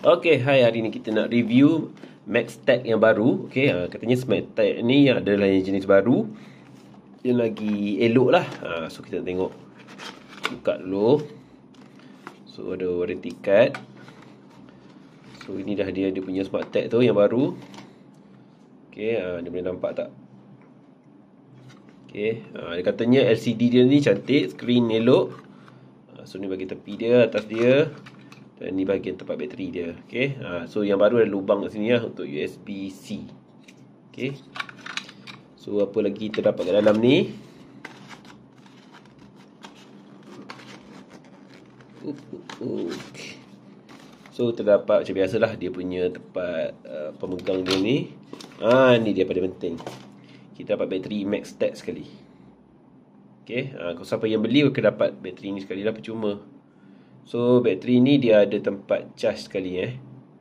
Okay, hai hari ni kita nak review Max Tech yang baru. Okay, uh, ah, katanya Max Tech ni adalah yang jenis baru. Yang lagi elok lah. Uh, so, kita tengok. Buka dulu. So, ada warranty card. So, ini dah dia, dia punya Smart Tech tu yang baru. Okay, uh, ah, dia boleh nampak tak? Okay, uh, dia katanya LCD dia ni cantik. Screen elok. Uh, so, ni bagi tepi dia, atas dia. Eh, ni bagian tempat bateri dia okey ha, so yang baru ada lubang kat sini lah untuk USB C okey so apa lagi terdapat kat dalam ni so terdapat macam biasalah dia punya tempat uh, pemegang dia ni Ah, ni dia pada penting kita dapat bateri max tech sekali okey ha, kalau siapa yang beli akan dapat bateri ni sekali lah percuma So bateri ni dia ada tempat charge sekali eh.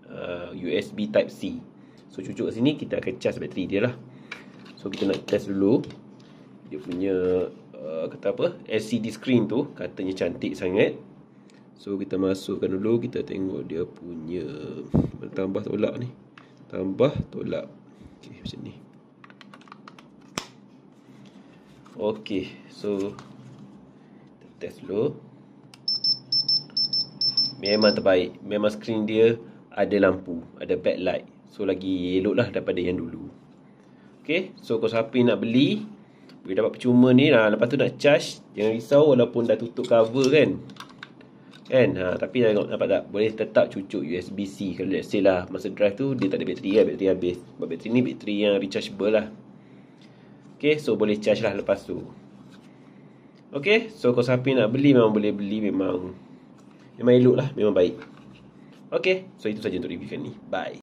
Uh, USB type C. So cucuk kat sini kita akan charge bateri dia lah. So kita nak test dulu dia punya uh, kata apa? LCD screen tu katanya cantik sangat. So kita masukkan dulu kita tengok dia punya tambah tolak ni. Tambah tolak. Okey macam ni. Okey, so kita test dulu memang terbaik. Memang screen dia ada lampu, ada backlight. So lagi elok lah daripada yang dulu. Okay, so kalau siapa nak beli, boleh dapat percuma ni lah. Lepas tu nak charge, jangan risau walaupun dah tutup cover kan. Kan, ha, tapi tengok dapat tak? Boleh tetap cucuk USB-C. Kalau let's say lah, masa drive tu dia tak ada bateri lah, bateri habis. Sebab bateri ni bateri yang rechargeable lah. Okay, so boleh charge lah lepas tu. Okay, so kalau siapa nak beli memang boleh beli memang Memang elok lah. Memang baik. Okay. So, itu saja untuk review kali ni. Bye.